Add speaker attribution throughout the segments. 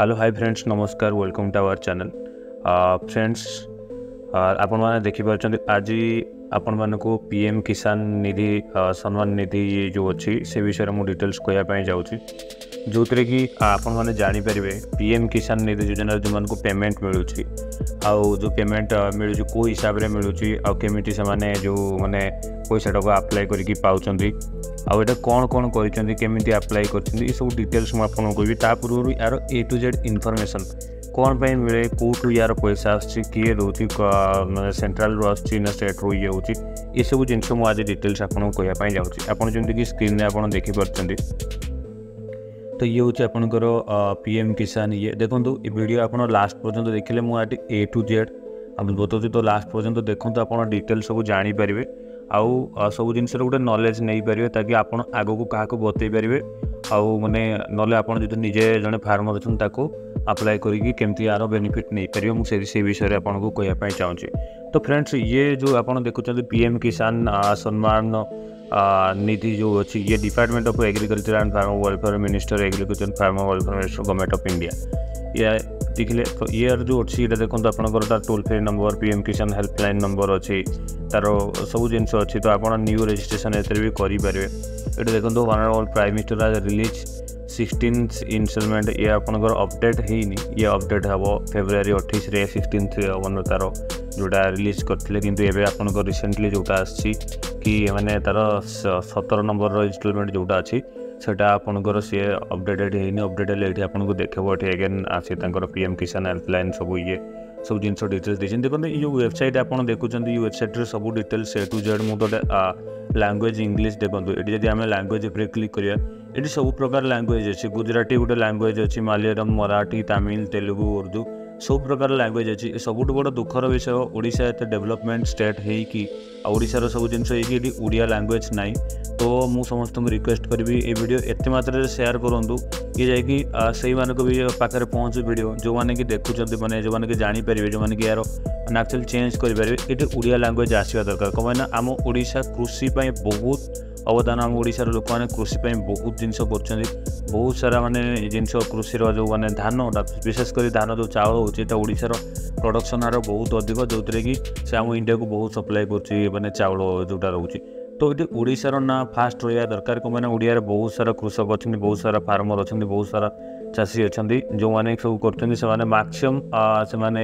Speaker 1: hello hi friends नमस्कार welcome to our channel friends आपण मैंने देखिपार आज आपण मानक पीएम किसान निधि uh, सम्मान निधि जो अच्छी से विषय में डिटेल्स कहवापी जाऊँगी जो थे कि आपने जापर पीएम किसान निधि योजना जो मैं पेमेंट मिलूँ आउ जो पेमेंट uh, मिलूँ को हिसाब से मिलूँ आमिटी कमी से जो मैंने पैसा टाक आप्लाय कर ଆଉ ଏଇଟା କ'ଣ କ'ଣ କରିଛନ୍ତି କେମିତି ଆପ୍ଲାଏ କରିଛନ୍ତି ଏସବୁ ଡିଟେଲ୍ସ ମୁଁ ଆପଣଙ୍କୁ କହିବି ତା ପୂର୍ବରୁ ଏହାର ଏ ଟୁ ଜେଡ଼୍ ଇନଫର୍ମେସନ୍ କ'ଣ ପାଇଁ ମିଳେ କେଉଁଠୁ ୟାର ପଇସା ଆସୁଛି କିଏ ଦେଉଛି ସେଣ୍ଟ୍ରାଲ୍ରୁ ଆସୁଛି ନା ଷ୍ଟେଟ୍ରୁ ଇଏ ହେଉଛି ଏସବୁ ଜିନିଷ ମୁଁ ଆଜି ଡିଟେଲ୍ସ ଆପଣଙ୍କୁ କହିବା ପାଇଁ ଯାଉଛି ଆପଣ ଯେମିତିକି ସ୍କ୍ରିନ୍ରେ ଆପଣ ଦେଖିପାରୁଛନ୍ତି ତ ଇଏ ହେଉଛି ଆପଣଙ୍କର ପି ଏମ୍ କିଷାନ ଇଏ ଦେଖନ୍ତୁ ଏ ଭିଡ଼ିଓ ଆପଣ ଲାଷ୍ଟ ପର୍ଯ୍ୟନ୍ତ ଦେଖିଲେ ମୁଁ ଆଜି ଏ ଟୁ ଜେଡ଼୍ ବତାଉଛି ତ ଲାଷ୍ଟ ପର୍ଯ୍ୟନ୍ତ ଦେଖନ୍ତୁ ଆପଣ ଡିଟେଲ୍ସ ସବୁ ଜାଣିପାରିବେ ଆଉ ସବୁ ଜିନିଷର ଗୋଟେ ନଲେଜ ନେଇପାରିବେ ତାକି ଆପଣ ଆଗକୁ କାହାକୁ ବତେଇ ପାରିବେ ଆଉ ମାନେ ନହେଲେ ଆପଣ ଯଦି ନିଜେ ଜଣେ ଫାର୍ମର ଅଛନ୍ତି ତାକୁ ଆପ୍ଲାଏ କରିକି କେମିତି ଆର ବେନିଫିଟ୍ ନେଇପାରିବେ ମୁଁ ସେ ସେ ବିଷୟରେ ଆପଣଙ୍କୁ କହିବା ପାଇଁ ଚାହୁଁଛି ତ ଫ୍ରେଣ୍ଡସ୍ ଇଏ ଯେଉଁ ଆପଣ ଦେଖୁଛନ୍ତି ପି ଏମ୍ କିଷାନ ସମ୍ମାନ ନିଧି ଯେଉଁ ଅଛି ଇଏ department of agriculture and farm welfare minister agriculture farm welfare minister government of India ଦେଖିଲେ ଇଆର ଯେଉଁ ଅଛି ଏଇଟା ଦେଖନ୍ତୁ ଆପଣଙ୍କର ତାର toll free number P M Kisan helpline number ଅଛି ତାର ସବୁ ଜିନିଷ ଅଛି ତ ଆପଣ ନ୍ୟୁ ରେଜିଷ୍ଟ୍ରେସନ ଏଥିରେ ବି କରିପାରିବେ ଏଇଟା ଦେଖନ୍ତୁ ୱାନ୍ ଅଲ୍ prime minister has release sixteenth instalment ଇଏ ଆପଣଙ୍କର ଅପଡ଼େଟ୍ ହେଇନି ଇଏ ଅପଡ଼େଟ୍ ହେବ ଫେବୃଆରୀ ଅଠେଇଶରେ ସିକ୍ସଟିନ୍ଥରେ ହେବନ ତାର ଯେଉଁଟା ରିଲିଜ୍ କରିଥିଲେ କିନ୍ତୁ ଏବେ ଆପଣଙ୍କ ରିସେଣ୍ଟଲି ଯେଉଁଟା ଆସିଛି କି ମାନେ ତାର ସତର ନମ୍ବରର ଇନଷ୍ଟଲମେଣ୍ଟ ଯେଉଁଟା ଅଛି છટ આપણકો સહે અપડેટડ હે ને અપડેટ લેટી આપણકો દેખબોટી અગેન આ છે તાંકો પીએમ કિશન હેલ્પલાઇન સબ ઈય સબ જિનસો ડિટેલ દેજન દેપન ઈય વેબસાઈટ આપણ દેખુચંદી ઈ વેબસાઈટ રે સબ ડિટેલ સે ટુ ઝેડ મુ તો લે લેંગ્વેજ ઇંગ્લિશ દેપન ઈટી જોદી અમે લેંગ્વેજ પર ક્લિક કરીયા ઈટી સબ પ્રકાર લેંગ્વેજ છે ગુજરાતી ગોટ લેંગ્વેજ છે મલયારમ મરાઠી તામિલ તેલુગુ ઉર્દુ ସବୁ ପ୍ରକାର ଲାଙ୍ଗୁଏଜ୍ ଅଛି ସବୁଠୁ ବଡ଼ ଦୁଃଖର ବିଷୟ ଓଡ଼ିଶା ଏତେ ଡେଭଲପମେଣ୍ଟ ଷ୍ଟେଟ୍ ହେଇକି ଆଉ ଓଡ଼ିଶାର ସବୁ ଜିନିଷ ହେଇକି ଏଠି ଓଡ଼ିଆ ଲାଙ୍ଗୁଏଜ୍ ନାହିଁ ତ ମୁଁ ସମସ୍ତଙ୍କୁ ରିକ୍ୱେଷ୍ଟ କରିବି ଏ ଭିଡ଼ିଓ ଏତେ ମାତ୍ରାରେ ସେୟାର କରନ୍ତୁ ଇଏ ଯାଇକି ସେଇମାନଙ୍କ ବି ପାଖରେ ପହଞ୍ଚୁ ଭିଡ଼ିଓ ଯେଉଁମାନେ କି ଦେଖୁଛନ୍ତି ମାନେ ଯେଉଁମାନେ କି ଜାଣିପାରିବେ ଯେଉଁମାନେ କି ଏହାର ମାନେ ଆକ୍ଚୁଆଲି ଚେଞ୍ଜ କରିପାରିବେ ଏଠି ଓଡ଼ିଆ ଲାଙ୍ଗୁଏଜ୍ ଆସିବା ଦରକାର କ'ଣ ପାଇଁ ନା ଆମ ଓଡ଼ିଶା କୃଷି ପାଇଁ ବହୁତ ଅବଦାନ ଆମ ଓଡ଼ିଶାର ଲୋକମାନେ କୃଷି ପାଇଁ ବହୁତ ଜିନିଷ କରୁଛନ୍ତି ବହୁତ ସାରା ମାନେ ଜିନିଷ କୃଷିର ଯେଉଁ ମାନେ ଧାନଟା ବିଶେଷ କରି ଧାନ ଯେଉଁ ଚାଉଳ ହେଉଛି ଏଇଟା ଓଡ଼ିଶାର ପ୍ରଡ଼କ୍ସନ୍ ହାର ବହୁତ ଅଧିକ ଯେଉଁଥିରେ କି ସେ ଆମ ଇଣ୍ଡିଆକୁ ବହୁତ ସପ୍ଲାଏ କରୁଛି ମାନେ ଚାଉଳ ଯେଉଁଟା ରହୁଛି ତ ଏଠି ଓଡ଼ିଶାର ନାଁ ଫାଷ୍ଟ ରହିବା ଦରକାର କ'ଣ ମାନେ ଓଡ଼ିଆରେ ବହୁତ ସାରା କୃଷକ ଅଛନ୍ତି ବହୁତ ସାରା ଫାର୍ମର ଅଛନ୍ତି ବହୁତ ସାରା ଚାଷୀ ଅଛନ୍ତି ଯେଉଁମାନେ ସବୁ କରୁଛନ୍ତି ସେମାନେ ମ୍ୟାକ୍ସିମମ୍ ସେମାନେ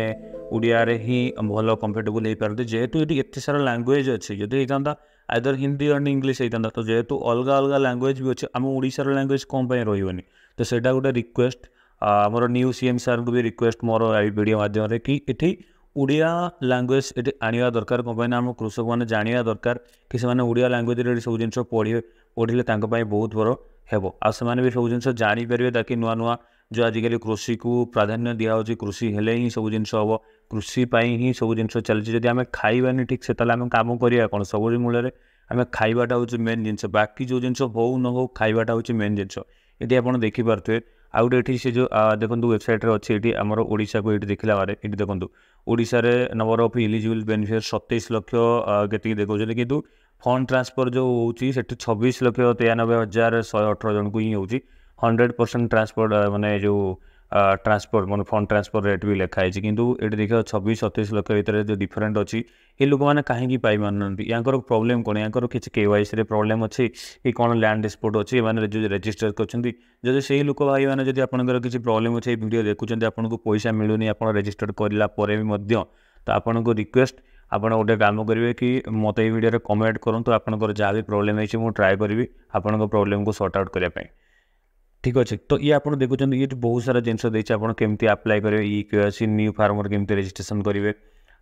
Speaker 1: ଓଡ଼ିଆରେ ହିଁ ଭଲ କମ୍ଫର୍ଟେବୁଲ୍ ହେଇପାରନ୍ତି ଯେହେତୁ ଏଠି ଏତେ ସାରା ଲାଙ୍ଗୁଏଜ୍ ଅଛି ଯଦି ହେଇଥାନ୍ତା ଆଇଦର ହିନ୍ଦୀ ଆଣ୍ଡ ଇଂଲିଶ ହେଇଥାନ୍ତା ତ ଯେହେତୁ ଅଲଗା ଅଲଗା ଲାଙ୍ଗୁଏଜ୍ ବି ଅଛି ଆମ ଓଡ଼ିଶାର ଲାଙ୍ଗୁଏଜ୍ କ'ଣ ପାଇଁ ରହିବନି ତ ସେଇଟା ଗୋଟେ ରିକ୍ୱେଷ୍ଟ ଆମର ନ୍ୟୁ ସି ଏମ୍ ସାର୍ଙ୍କୁ ବି ରିକ୍ୱେଷ୍ଟ ମୋର ଏଇ ଭିଡ଼ିଓ ମାଧ୍ୟମରେ କି ଏଠି ଓଡ଼ିଆ ଲାଙ୍ଗୁଏଜ୍ ଏଠି ଆଣିବା ଦରକାର କ'ଣ ପାଇଁ ନା ଆମ କୃଷକମାନେ ଜାଣିବା ଦରକାର କି ସେମାନେ ଓଡ଼ିଆ ଲାଙ୍ଗୁଏଜ୍ରେ ଏଠି ସବୁ ଜିନିଷ ପଢ଼ିବେ ପଢ଼ିଲେ ତାଙ୍କ ପାଇଁ ବହୁତ ବଡ଼ ହେବ ଆଉ ସେମାନେ ବି ସବୁ ଜିନିଷ ଜାଣିପାରିବେ ତାକି ନୂଆ ନୂଆ ଯେଉଁ ଆଜିକାଲି କୃଷିକୁ ପ୍ରାଧାନ୍ୟ ଦିଆହେଉଛି କୃଷି ହେଲେ ହିଁ ସବୁ ଜିନିଷ ହେବ କୃଷି ପାଇଁ ହିଁ ସବୁ ଜିନିଷ ଚାଲିଛି ଯଦି ଆମେ ଖାଇବାନି ଠିକ୍ ସେ ତାହେଲେ ଆମେ କାମ କରିବା କ'ଣ ସବୁ ମୂଳରେ ଆମେ ଖାଇବାଟା ହେଉଛି ମେନ୍ ଜିନିଷ ବାକି ଯେଉଁ ଜିନିଷ ହେଉ ନ ହେଉ ଖାଇବାଟା ହେଉଛି ମେନ୍ ଜିନିଷ ଏଠି ଆପଣ ଦେଖିପାରୁଥିବେ ଆଉ ଗୋଟେ ଏଠି ସେ ଯେଉଁ ଦେଖନ୍ତୁ ୱେବସାଇଟ୍ରେ ଅଛି ଏଠି ଆମର ଓଡ଼ିଶାକୁ ଏଇଠି ଦେଖିଲା ମାନେ ଏଠି ଦେଖନ୍ତୁ ଓଡ଼ିଶାରେ ନମ୍ବର ଅଫ୍ ଇଲିଜିବୁଲ୍ ବେନିଫିସିଆରୀ ସତେଇଶ ଲକ୍ଷ କେତିକି ଦେଖାଉଛନ୍ତି କିନ୍ତୁ ଫଣ୍ଡ ଟ୍ରାନ୍ସଫର୍ ଯେଉଁ ହେଉଛି ସେଠି ଛବିଶ ଲକ୍ଷ ତେୟାନବେ ହଜାର ଶହେ ଅଠର ଜଣଙ୍କୁ ହିଁ ହେଉଛି हंड्रेड परसेंट ट्रांसपोर्ट मैंने जो ट्रांसपोर्ट मैं फंड ट्रांसफर रेट भी लिखाई कि देखिए छब्बीस सतैश लक्ष भितर जो डिफरेन्ट अच्छी ये लोक मैंने कहीं पाई या प्रोब्लेम कौन या किसी के वाई सी प्रोब्लेम अच्छे कि कौन लैंड डिस्प्यूट अच्छी जो रेजिस्टर कर से लोक भाई मैंने आपंकर किसी प्रोब्लेम अच्छे भिड देखुं आपको पैसा मिलूनी आप रेजिस्टर करापर भी तो आपन को रिक्वेस्ट ଆପଣ गोटे କାମ करेंगे कि मत ये भिडियो कमेंट କରନ୍ତୁ ଆପଣଙ୍କର ଯାହା ବି ପ୍ରୋବ୍ଲେମ୍ ହେଇଛି ମୁଁ ଟ୍ରାଏ କରିବି ଆପଣଙ୍କ ପ୍ରୋବ୍ଲେମ୍କୁ ସର୍ଟ ଆଉଟ୍ କରିବା ପାଇଁ ठीक अच्छे तो ये आप देखुं ये बहुत सारा जिनस देखते आप्लाय करेंगे इ क्यू आसी न्यू फार्मर कमी रेजिट्रेसन करेंगे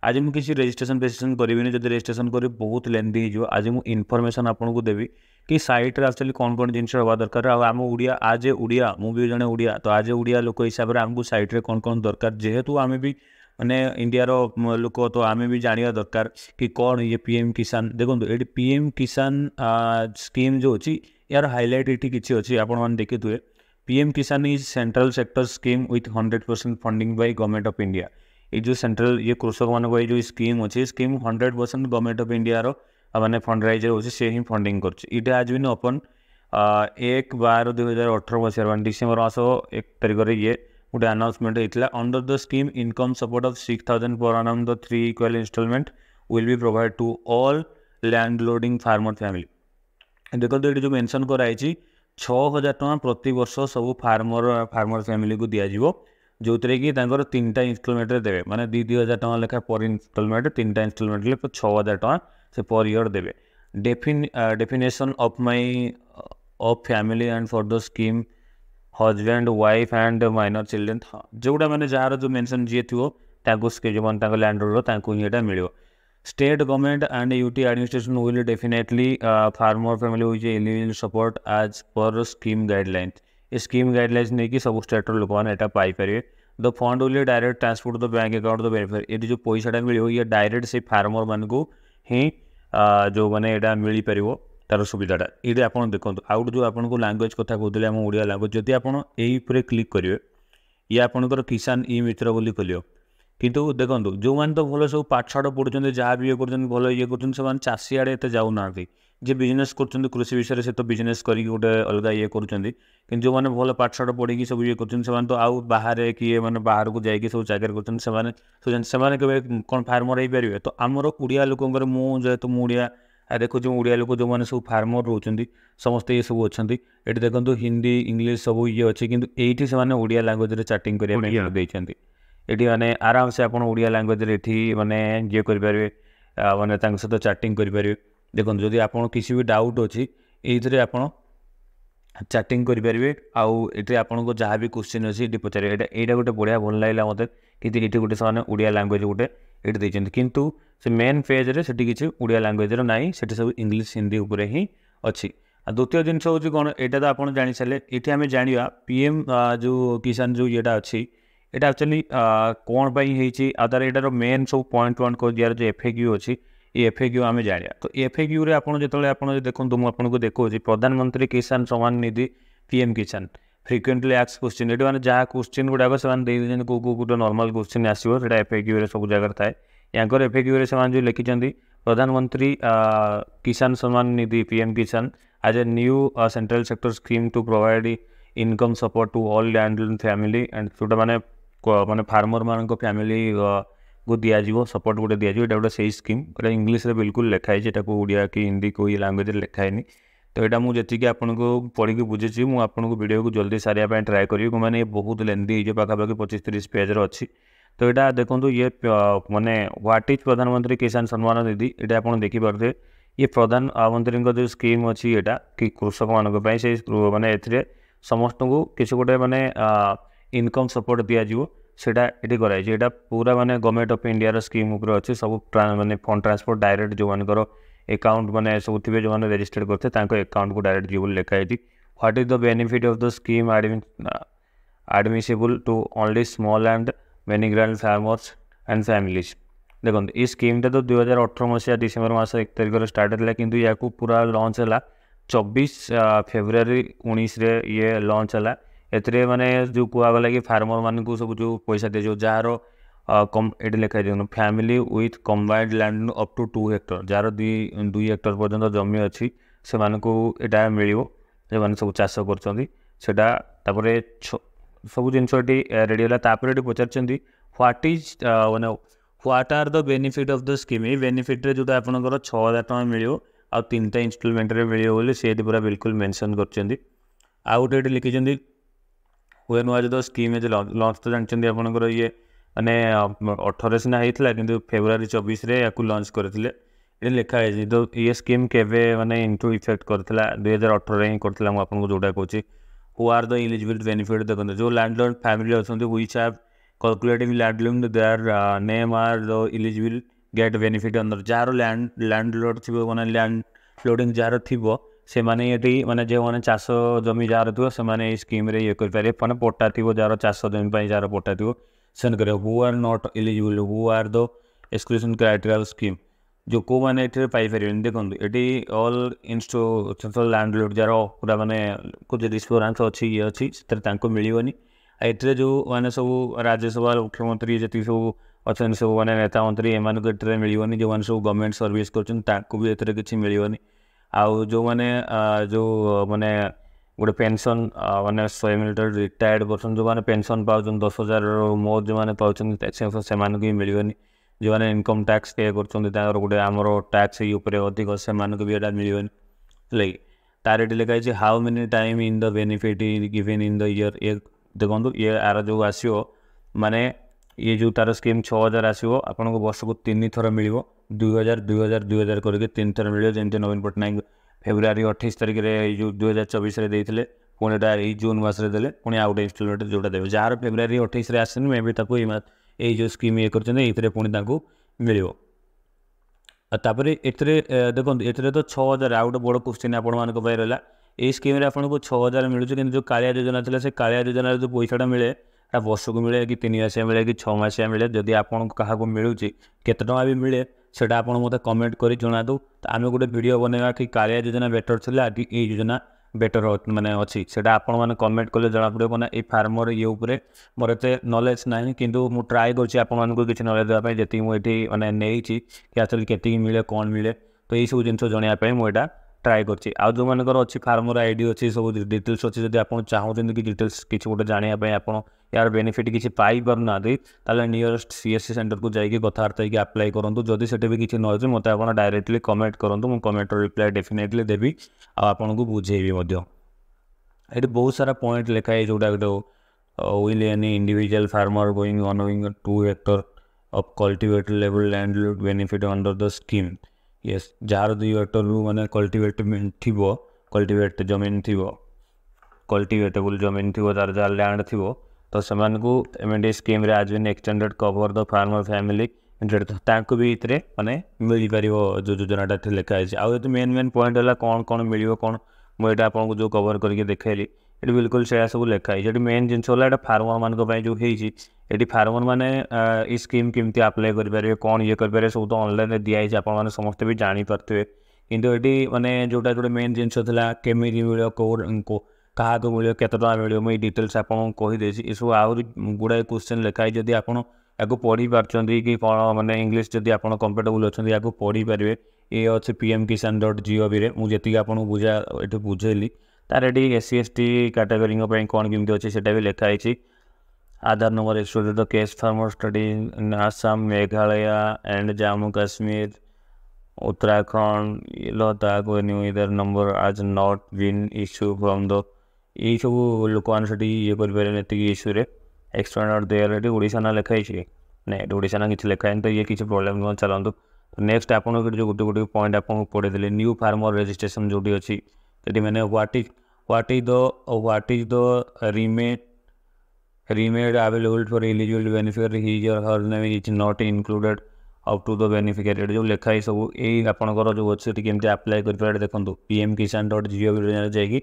Speaker 1: आज मुझे किसी रेजिट्रेसन रेजिट्रेसन करी जब रेजिट्रेसन कर बहुत लेंदी हो आज मुझे इनफर्मेसन आपको देवी कि सैट्रे आसली कौन कौन जिन दरकार आम ओडिया आज ओडिया मुझे जड़े ओडिया तो आज ओडिया लोक हिसाब से आमको सैट्रे कौन कौन दरकार जेहेतु आम भी मैंने इंडिया लोक तो आम भी जाना दरकार कि कौन ये पीएम किसान देखो ये पीएम किसान स्कीम जो अच्छी यार हाइलाइट ये किसी अच्छे आप देखिए PM Kisan is central sector scheme with hundred percent fund by government of India ये जो सेंट्रल ये कृषक मानक जो स्कीम अच्छी scheme hundred percent government of India मैंने फंड फंडराइजर हो सी हिं फंडिंग आज भी ओपन एक बार दुई हजार अठर मसीह डिसेम्बर मस एक तारीख में गोटे आनाउन्समेंट होता है under the scheme income support of six thousand per annum the three equal instalment will be provide to all land holding farmer family देखो ये जो मेनसन कराई छः हजार टाँह प्रत वर्ष सब फार्मर फार्मर फैमिली को दिज्व जो थे किनटा इनस्टलमेंट देते मैंने दु दुई हजार टाँह लेखा पर इनस्टलमेंट तीन टाइम इनस्टलमेंट छः हजार टाँह से पर इयर देते definition of my of family and for the scheme husband wife and minor children जो मैंने जो मेनसन जी थोड़ा स्केज वन लैंड रोडा मिले state government and UT administration will definitely farmer family who which will uh, support as per scheme scheme guidelines नहीं कि सब state लोक यहाँ पारे the fund will direct transfer to the bank account the benefit ये जो पैसा मिले ये डायरेक्ट से फार्मर मान ही जो मैंने यहाँ मिल पार तार सुविधाटा ये आप देखो आउट तो, जो आपको लांगुएज कथ कहते आम ओडिया लांगुएज जदि आप यही क्लिक करेंगे ये आपंकर किसान इ e मित्र बोली खोलियो କିନ୍ତୁ ଦେଖନ୍ତୁ ଯେଉଁମାନେ ତ ଭଲ ସବୁ ପାଠଶାଠ ପଢ଼ୁଛନ୍ତି ଯାହା ବି ଇଏ କରୁଛନ୍ତି ଭଲ ଇଏ କରୁଛନ୍ତି ସେମାନେ ଚାଷୀ ଆଡ଼େ ଏତେ ଯାଉନାହାନ୍ତି ଯିଏ ବିଜନେସ୍ କରୁଛନ୍ତି କୃଷି ବିଷୟରେ ସେ ତ ବିଜନେସ୍ କରିକି ଗୋଟେ ଅଲଗା ଇଏ କରୁଛନ୍ତି କିନ୍ତୁ ଯେଉଁମାନେ ଭଲ ପାଠଶାଠ ପଢ଼ିକି ସବୁ ଇଏ କରୁଛନ୍ତି ସେମାନେ ତ ଆଉ ବାହାରେ କିଏ ମାନେ ବାହାରକୁ ଯାଇକି ସବୁ ଜାଗାରେ କରୁଛନ୍ତି ସେମାନେ ସେମାନେ କେବେ କ'ଣ ଫାର୍ମର ହେଇପାରିବେ ତ ଆମର ଓଡ଼ିଆ ଲୋକଙ୍କର ମୁଁ ଯେହେତୁ ମୁଁ ଓଡ଼ିଆ ଦେଖୁଛି ଓଡ଼ିଆ ଲୋକ ଯେଉଁମାନେ ସବୁ ଫାର୍ମର ରହୁଛନ୍ତି ସମସ୍ତେ ଇଏ ସବୁ ଅଛନ୍ତି ଏଠି ଦେଖନ୍ତୁ ହିନ୍ଦୀ ଇଂଲିଶ ସବୁ ଇଏ ଅଛି କିନ୍ତୁ ଏଇଠି ସେମାନେ ଓଡ଼ିଆ ଲାଙ୍ଗୁଏଜରେ ଚାଟିଂ କରିବା ପାଇଁ ଦେଇଛନ୍ତି ଏଠି ମାନେ ଆରାମସେ ଆପଣ ଓଡ଼ିଆ ଲାଙ୍ଗୁଏଜରେ ଏଠି ମାନେ ଇଏ କରିପାରିବେ ମାନେ ତାଙ୍କ ସହିତ ଚାଟିଂ କରିପାରିବେ ଦେଖନ୍ତୁ ଯଦି ଆପଣ କିଛି ବି ଡାଉଟ୍ ଅଛି ଏଇଥିରେ ଆପଣ ଚାଟିଂ କରିପାରିବେ ଆଉ ଏଥିରେ ଆପଣଙ୍କ ଯାହା ବି କୋଶ୍ଚିନ୍ ଅଛି ଏଠି ପଚାରିବେ ଏଇଟା ଏଇଟା ଗୋଟେ ବଢ଼ିଆ ଭଲ ଲାଗିଲା ମୋତେ କିନ୍ତୁ ଏଠି ଗୋଟେ ସେମାନେ ଓଡ଼ିଆ ଲାଙ୍ଗୁଏଜ୍ ଗୋଟେ ଏଠି ଦେଇଛନ୍ତି କିନ୍ତୁ ସେ ମେନ୍ ପେଜ୍ରେ ସେଠି କିଛି ଓଡ଼ିଆ ଲାଙ୍ଗୁଏଜ୍ର ନାହିଁ ସେଠି ସବୁ ଇଂଲିଶ ହିନ୍ଦୀ ଉପରେ ହିଁ ଅଛି ଆଉ ଦ୍ୱିତୀୟ ଜିନିଷ ହେଉଛି କ'ଣ ଏଇଟା ତ ଆପଣ ଜାଣିସାରିଲେ ଏଠି ଆମେ ଜାଣିବା ପି ଏମ୍ ଯେଉଁ କିଷାନ ଯେଉଁ ଇଏଟା ଅଛି यहाँ एक्चुअली कौन पाई आदर यार मेन सब पॉइंट वन को दिवार जो एफएक्यू अच्छी ये एफएक्यू आम जाना तो एफ एफएक्यू रे आपन जिते आप देखते मुझे देखा प्रधानमंत्री किसान सम्मान निधि पीएम किसान फ्रिक्वेंटली आक्स क्वेश्चन ये मैंने जहाँ क्वेश्चन गुड़ाक से देखते गोटे नर्माल क्वेश्चन आसो एफ एफएक्यू रे सब जगह थाए एफ एफएक्यू रे जो लिखिंट प्रधानमंत्री Kisan Samman Nidhi PM Kisan is a new central sector scheme to provide income support to all and family and जो मैंने मानते फार्मर मान फैमिली को दिजाव सपोर्ट गोटे दिज्वे यहाँ गोटे से ही स्कीम क्या इंग्लीश बिल्कुल लिखाई है ओडिया कि हिंदी कोई लांगुएज लिखाए तो यहाँ मुझे जीक आपको पढ़ी बुझी मुझको भिड को जल्दी सारे ट्राए कर मैंने बहुत लेंदी हो पाखापाखि पचीस तीस पेजर अच्छी तो यहाँ देखो ये मानने व्हाट इज प्रधानमंत्री किसान सम्मान निधि ये आप देखिपे ये प्रधानमंत्री जो स्कीम अच्छी यहाँ कि कृषक मानी से मानने समस्त को किसी गोटे मानने इनकम सपोर्ट दिजा ये यहाँ पूरा मानते गवर्नमेंट अफ इंडिया स्कीम अच्छे सब मानते फंड ट्रांसफर डायरेक्ट जो मानक एकाउंट मैंने सब थे जो मैंने रेजिटर्ड करते एकाउंट को डायरेक्ट जी लिखाई what is the benefit of the scheme admissible to only small and मेनिग्रांड फार्मर्स एंड फैमिलीज देखते ये स्कीमटा तो दुई हजार अठर मसीहा डिसेमर मस एक तारिख में स्टार्ट होता है कि पूरा लंच है चबीश फेब्रुआरी उन्नीस ये लंच है एने जो कहगला कि फार्मर मान सब जो पैसा दिजो जार कम ये लिखा दिखाई family with combined land up to two hectare जार दुई हेक्टर पर्यटन जमी अच्छी से मूटा मिल जो मैंने सब चाष कर सब जिनसि रेडीगलापर ये पचार ह्वाट इज मैंने what are the benefit of the scheme benefit जो आप हजार टाइम मिल आनटा इनस्टलमेंट मिले सीट पूरा बिल्कुल मेनसन कर आउ गोटे लिखिज हूँ नुआ जो स्कीम है लंच तो जानते आपन ये मैंने अठर सीना होता कि फेब्रुआरी चबीस लंच करते लिखाई तो ये स्कीम के मैंने इंटू इफेक्ट कर दुई हजार अठर हिं कर आपको जोटा कौच who are the eligibility benefit देखते जो लैंड लैंडलोड फैमिली अच्छा which how calculate landlord they are name are the eligible get benefit अंदर जार लैंड लैंडलोड थी मैंने लैंड लोडिंग जार थी से मैंने यदि माने जो मैंने चाष जमी जार थी से माने स्कीम्रे ये करेंगे मैंने पट्टा थी जार चाष जमी जार पट्टा थी से who are not eligible who are the exclusion criteria scheme जो को मैंने पापर देखते ये अल इन लैंड लोड जार पूरा मानने कुछ डिस्फोरांस अच्छी ये अच्छी मिलवन ये जो मैंने सब राज्यसभा मुख्यमंत्री जी सब अच्छे सब मैंने नेता मंत्री एम मिलवन जो मैंने सब गवर्नमेंट सर्विस कर भी एथेर किसी मिलवनी आउ जो मैंने जो मैंने गोटे पेनसन मानने शहे मिलीटर रिटायर्ड पर्सन जो मैंने पेनसन पाँच दस हजार मोर जो मैंने पाँच से भी जो मैंने इनकम टैक्स पे कर गोटे आम टैक्स अधिक से भी यहाँ मिलेन लाइक तार लिखाई how many time in the benefit given in the year ये देखो ये आर जो आस माने ये जो तार स्कीम छः हजार आसो आपको वर्ष को तीन थर मिल ଦୁଇ ହଜାର ଦୁଇ ହଜାର ଦୁଇ ହଜାର କରିକି ତିନି ଥର ମିଳିବ ଯେମିତି ନବୀନ ପଟ୍ଟନାୟକ ଫେବୃଆରୀ ଅଠେଇଶ ତାରିଖରେ ଏଇ ଯେଉଁ ଦୁଇ ହଜାର ଚବିଶରେ ଦେଇଥିଲେ ପୁଣି ଏଇଟା ଏଇ ଜୁନ୍ ମାସରେ ଦେଲେ ପୁଣି ଆଉ ଗୋଟେ ଇନଷ୍ଟଲମେଣ୍ଟ ଯେଉଁଟା ଦେବେ ଯାହାର ଫେବୃଆରୀ ଅଠେଇଶରେ ଆସିନି ମେ ବି ତାକୁ ଏଇ ଏଇ ଯେଉଁ ସ୍କିମ୍ ଇଏ କରିଛନ୍ତି ଏଇଥିରେ ପୁଣି ତାଙ୍କୁ ମିଳିବ ତାପରେ ଏଥିରେ ଦେଖନ୍ତୁ ଏଥିରେ ତ ଛଅ ହଜାର ଆଉ ଗୋଟେ ବଡ଼ କୋଶ୍ଚିନ୍ ଆପଣମାନଙ୍କ ପାଇଁ ରହିଲା ଏଇ ସ୍କିମ୍ରେ ଆପଣଙ୍କୁ ଛଅ ହଜାର ମିଳୁଛି କିନ୍ତୁ ଯେଉଁ କାଳିଆ ଯୋଜନା ଥିଲା ସେ କାଳିଆ ଯୋଜନାରେ ଯେଉଁ ପଇସାଟା ମିଳେ ତା ବର୍ଷକୁ ମିଳେ କି ତିନି ମାସିଆ ମିଳେ କି ଛଅ ମାସିଆ ମିଳେ ଯଦି ଆପଣଙ୍କୁ କାହାକୁ ମିଳୁଛି କେତେ ଟଙ୍କା ବି ମିଳେ છડા આપણ મોતે કમેન્ટ કરી જણાદો તો આમે ગોડે વિડિયો બનેવા કે કાલિયા યોજના બેટર છે લે આ યોજના બેટર હોત મને ઓછી છેડા આપણ મને કમેન્ટ કરલે જાણા પડ બને આ ફાર્મર એ ઉપર મોરેતે નોલેજ નહી કીંતુ હું ટ્રાય કરું છું આપણન કો કીચ નલે દે પા જેતી મોટી મને નઈ ચીક કેત કી મિલે કોન મિલે તો એ સબ જનસો જાણા પા મોટા ટ્રાય કરું છું આ જો મને ઓછી ખારમોરા આઈડી ઓછી સબ ડિટેલ્સ છે જો આપણ ચાહો કે ડિટેલ્સ કીચ જાણા પા આપણ यार बेनिफिट କିଛି ପାଇପାରୁନାହାନ୍ତି ତାହେଲେ ନିୟରେଷ୍ଟ ସି ଏସ୍ ସି ସେଣ୍ଟରକୁ ଯାଇକି କଥାବାର୍ତ୍ତା ହେଇକି ଆପ୍ଲାଏ କରନ୍ତୁ ଯଦି ସେଠି ବି କିଛି ନ ହେଉଛି ମୋତେ ଆପଣ ଡାଇରେକ୍ଟଲି କମେଣ୍ଟ କରନ୍ତୁ ମୁଁ କମେଣ୍ଟର ରିପ୍ଲାଏ ଡେଫିନେଟଲି ଦେବି ଆଉ ଆପଣଙ୍କୁ ବୁଝେଇବି ମଧ୍ୟ ଏଠି ବହୁତ ସାରା ପଏଣ୍ଟ ଲେଖା ହେଇଛି ଯେଉଁଟା ଗୋଟେ will any individual farmer going owning two hectare of cultivated label land benefit under the scheme yes ଯାହାର ଦୁଇ ହେକ୍ଟରରୁ ମାନେ କଲ୍ଟିଭେଟ୍ ଥିବ କଲ୍ଟିଭେଟ୍ ଜମିନ୍ ଥିବ କଲ୍ଟିଭେଟେବୁଲ୍ ଜମିନ୍ ଥିବ ତା'ର ଯାହାର ଲ୍ୟାଣ୍ଡ ଥିବ तो से स्कीम आज भी extended cover the farmer family तो भी इतने मैंने मिल पार जो योजनाटा लिखाई आज मेन मेन पॉइंट है तो कौन कौन मिल कौन मुझे आपको जो कवर करके देखी ये बिल्कुल से सब लिखाई है मेन जिनस फार्मर मान जो है ये फार्मर मैंने ये स्कीम केमती आप्लाय करेंगे कौन ये करेंगे सब तो अनलाइन दिखाई आप समस्ते भी जापरते हैं कि मैंने जो मेन जिनसा केमी मिल कौ କାହାକୁ ମିଳିବ କେତେ ଟଙ୍କା ମିଳିବ ମୁଁ ଏଇ ଡିଟେଲ୍ସ ଆପଣଙ୍କୁ କହିଦେଇଛି ଏସବୁ ଆହୁରି ଗୁଡ଼ାଏ କ୍ୱେଶ୍ଚିନ୍ ଲେଖା ହେଇଛି ଯଦି ଆପଣ ୟାକୁ ପଢ଼ି ପାରୁଛନ୍ତି କି କ'ଣ ମାନେ ଇଂଲିଶ ଯଦି ଆପଣ କମ୍ଫର୍ଟେବୁଲ୍ ଅଛନ୍ତି ୟାକୁ ପଢ଼ିପାରିବେ ଏ ଅଛି ପି ଏମ୍ କିଷାନ ଡଟ୍ ଜିଓଭିରେ ମୁଁ ଯେତିକି ଆପଣଙ୍କୁ ବୁଝା ଏଠି ବୁଝେଇଲି ତା'ର ଏଠି ଏସ୍ ସି ଏସ୍ ଟି କାଟାଗୋରୀଙ୍କ ପାଇଁ କ'ଣ କେମିତି ଅଛି ସେଇଟା ବି ଲେଖା ହେଇଛି Aadhaar number exposure case farmer study in Assam Meghalaya and Jammu Kashmir Uttarakhand Ladakh वेन्यू इधर number has not been issue from the यही सब लोक मैंने ये इश्यू में एक्सटर्नाल देयर ओडा ना लिखाई नाइट ओडा ना कि लिखा है तो ये किसी प्रोब्लेम ना चलां तो नेक्स्ट आप जो गोटे गोटे पॉइंट आपको पढ़े न्यू फार्मर रेजिट्रेसन जो भी अच्छी ये मैंने what is what is the what is the remedy remedy available for eligible benefit his और her name is not included up to the beneficiary जो लिखाई सब यही आप अच्छे केमी आप्लाय कर देखो पी एम किसान डट जीओ जाएगी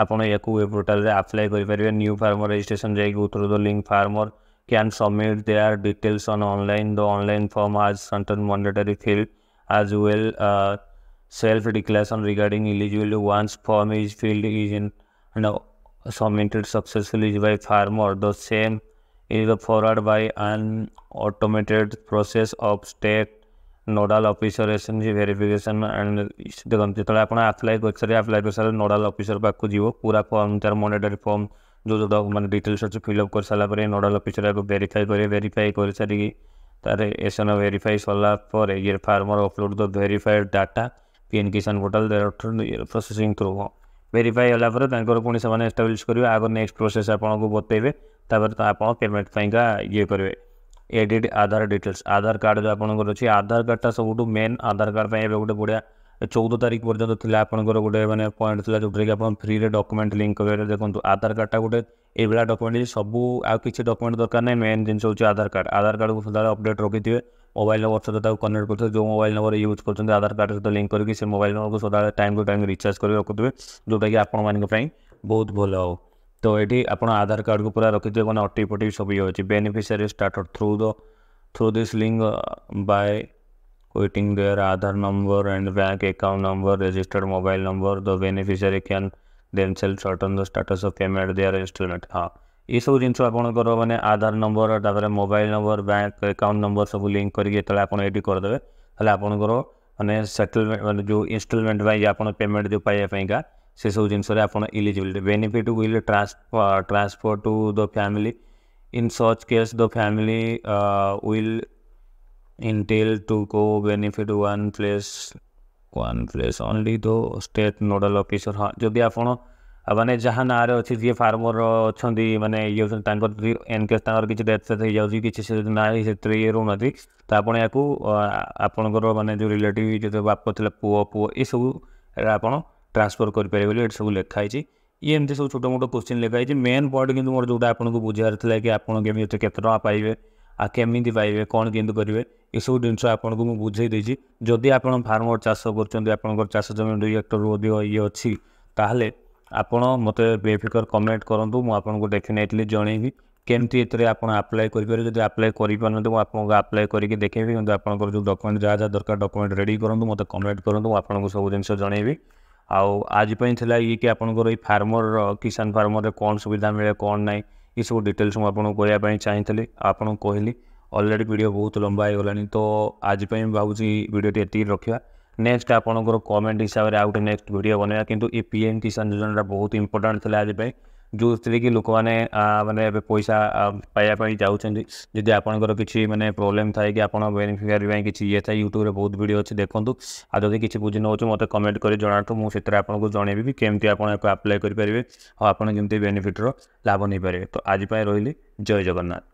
Speaker 1: आपड़ वेब पोर्टाल आप्लाई करेंगे न्यू फार्मर रेजिट्रेसन जाकर लिंक फार्मर क्या submit they are details on online the online form as certain mandatory fill as well self declaration regarding eligible once form is filled is in submitted successful is by farmer the same is the forward by an process of state nodal officer जी verification and गमती थोड़ा अपना apply website apply कर सारे nodal officer पाक जीव पूरा firm तरह मॉनिटर फर्म जो जो मैंने डिटेल्स अच्छे फिलअप कर सारापर नोडाल अफिसर भेरीफाई करेंगे भेरीफाई कर सारी तार एस एन भेरीफाई सरलापर ये farmer upload the verified data PM Kisan portal processing through verify होगापर तर पुणी से एस्टाब्लीश करेंगे आगे नेक्स्ट प्रोसेस आपको बतेबे तापर आप पेमेंट पाइका ये करेंगे edit Aadhaar details Aadhaar card ଯେଉଁ ଆପଣଙ୍କର ଅଛି ଆଧାର କାର୍ଡ଼ଟା ସବୁଠୁ ମେନ୍ ଆଧାର କାର୍ଡ଼ ପାଇଁ ଏବେ ଗୋଟେ ବଢ଼ିଆ ଚଉଦ ତାରିଖ ପର୍ଯ୍ୟନ୍ତ ଥିଲା ଆପଣଙ୍କର ଗୋଟେ ମାନେ ପଏଣ୍ଟ ଥିଲା ଯେଉଁଟାକି ଆପଣ ଫ୍ରିରେ ଡକୁମେଣ୍ଟ ଲିଙ୍କ କରିବେ ଦେଖନ୍ତୁ ଆଧାର କାର୍ଡ଼ଟା ଗୋଟେ ଏଇଭଳିଆ ଡକୁମେଣ୍ଟ ସବୁ ଆଉ କିଛି ଡକୁମେଣ୍ଟ ଦରକାର ନାହିଁ ମେନ୍ ଜିନିଷ ହେଉଛି ଆଧାର କାର୍ଡ଼ ଆଧାର କାର୍ଡ଼କୁ ସଦାବେଳେ ଅପଡ଼େଟ୍ ରଖିଥିବେ ମୋବାଇଲ ନମ୍ବର ସହିତ ତାକୁ କନେକ୍ଟ କରୁଥିବେ ଯେଉଁ ମୋବାଇଲ ନମ୍ବର ୟୁଜ୍ କରୁଛନ୍ତି ଆଧାର କାର୍ଡ଼ ସହିତ ଲିଙ୍କ କରିକି ସେ ମୋବାଇଲ ନମ୍ବରକୁ ସଦାବେଳେ ଟାଇମ୍ ଟୁ ଟାଇମ୍ ରିଚାର୍ଜ କରି ରଖୁଥିବେ ଯେଉଁଟାକି ଆପଣମାନଙ୍କ ପାଇଁ ବହୁତ ଭଲ ହେବ তো এটি আপনার আধার কার্ডকে পুরা রখিথে মানে অটি ফটি সব ইয়ে অছে বেনিফিসিয়ারি স্টার্টর through the through this link by waiting their Aadhaar number and bank account number registered mobile number the beneficiary can themselves certain the status of payment their instalment ହଁ ଏସବୁ ଜିନିଷ ଆପଣଙ୍କର ମାନେ ଆଧାର ନମ୍ବର ତାପରେ mobile number bank account number ସବୁ link କରିକି ଯେତେବେଳେ ଆପଣ ଏଠି କରିଦେବେ ତାହେଲେ ଆପଣଙ୍କର ମାନେ ସେଟଲମେଣ୍ଟ ମାନେ ଯେଉଁ ଇନଷ୍ଟଲମେଣ୍ଟ ପାଇଁ ଆପଣ ପେମେଣ୍ଟ ଯେଉଁ ପାଇବା ପାଇଁକା ସେସବୁ ଜିନିଷରେ ଆପଣ eligibility benefit will transfer to the family in such case the family will entail to co benefit one place one place only though state nodal officer हाँ जदि आप मैंने जहाँ ना अच्छे जी फार्मर अच्छा मैंने ये एनकेस किसी डेथ सेथ हो जाऊँगी किसी से ना से ये रोना तो आप या आपणकर मैंने जो रिलेटिव जो बाप थी पुओ पुओ ये सब आप ଟ୍ରାନ୍ସଫର୍ କରିପାରିବେ ବୋଲି ଏଠି ସବୁ ଲେଖା ହେଇଛି ଇଏ ଏମିତି ସବୁ ଛୋଟ ମୋଟ କୋଶ୍ଚିନ୍ ଲେଖା ହେଇଛି ମେନ୍ ପଏଣ୍ଟ କିନ୍ତୁ ମୋର ଯେଉଁଟା ଆପଣଙ୍କୁ ବୁଝିବାର ଥିଲା କି ଆପଣ କେମିତି କେତେ ଟଙ୍କା ପାଇବେ ଆଉ କେମିତି ପାଇବେ କ'ଣ କେମିତି କରିବେ ଏସବୁ ଜିନିଷ ଆପଣଙ୍କୁ ମୁଁ ବୁଝେଇ ଦେଇଛି ଯଦି ଆପଣ ଫାର୍ମର ଚାଷ କରୁଛନ୍ତି ଆପଣଙ୍କର ଚାଷ ଜମି ଦୁଇ ହେକ୍ଟରରୁ ଅଧିକ ଇଏ ଅଛି ତାହେଲେ ଆପଣ ମୋତେ ବେଫିକର କମେଣ୍ଟ କରନ୍ତୁ ମୁଁ ଆପଣଙ୍କୁ ଡେଫିନେଟଲି ଜଣେଇବି କେମିତି ଏଥିରେ ଆପଣ ଆପ୍ଲାଏ କରିପାରିବେ ଯଦି ଆପ୍ଲାଏ କରିପାରୁନାହାନ୍ତି ମୁଁ ଆପଣଙ୍କୁ ଆପ୍ଲାଏ କରିକି ଦେଖେଇବି କିନ୍ତୁ ଆପଣଙ୍କର ଯେଉଁ ଡକୁମେଣ୍ଟ ଯାହା ଯାହା ଦରକାର ଡକୁମେଣ୍ଟ ରେଡ଼ି କରନ୍ତୁ ମୋତେ କମେଣ୍ଟ କରନ୍ତୁ ମୁଁ ଆପଣଙ୍କୁ ସବୁ ଜିନିଷ ଜଣେଇବି ଆଉ ଆଜି ପାଇଁ ଥିଲା ଇଏ କି ଆପଣଙ୍କର ଏଇ ଫାର୍ମର କିଷାନ ଫାର୍ମରରେ କ'ଣ ସୁବିଧା ମିଳେ କ'ଣ ନାହିଁ ଏସବୁ ଡିଟେଲ୍ସ ମୁଁ ଆପଣଙ୍କୁ କହିବା ପାଇଁ ଚାହିଁଥିଲି ଆପଣଙ୍କୁ କହିଲି ଅଲରେଡ଼ି ଭିଡ଼ିଓ ବହୁତ ଲମ୍ବା ହୋଇଗଲାଣି ତ ଆଜି ପାଇଁ ଭାବୁଛି ଭିଡ଼ିଓଟି ଏତିକି ରଖିବା ନେକ୍ସଟ ଆପଣଙ୍କର କମେଣ୍ଟ ହିସାବରେ ଆଉ ଗୋଟେ ନେକ୍ସଟ ଭିଡ଼ିଓ ବନେଇବା କିନ୍ତୁ ଏ ପି ଏମ୍ କିଷାନ ଯୋଜନାଟା ବହୁତ ଇମ୍ପୋର୍ଟାଣ୍ଟ ଥିଲା ଆଜି ପାଇଁ ଯେଉଁଥିରେକି ଲୋକମାନେ ମାନେ ଏବେ ପଇସା ପାଇବା ପାଇଁ ଯାଉଛନ୍ତି ଯଦି ଆପଣଙ୍କର କିଛି ମାନେ ପ୍ରୋବ୍ଲେମ୍ ଥାଏ କି ଆପଣ ବେନିଫିସିଆରୀ ପାଇଁ କିଛି ଇଏ ଥାଏ ୟୁଟ୍ୟୁବରେ ବହୁତ ଭିଡ଼ିଓ ଅଛି ଦେଖନ୍ତୁ ଆଉ ଯଦି କିଛି ବୁଝି ନେଉଛୁ ମୋତେ କମେଣ୍ଟ କରି ଜଣାନ୍ତୁ ମୁଁ ସେଥିରେ ଆପଣଙ୍କୁ ଜଣେଇବି କେମିତି ଆପଣ ଏହାକୁ ଆପ୍ଲାଏ କରିପାରିବେ ଆଉ ଆପଣ କେମିତି ବେନିଫିଟ୍ର ଲାଭ ନେଇପାରିବେ ତ ଆଜି ପାଇଁ ରହିଲି ଜୟ ଜଗନ୍ନାଥ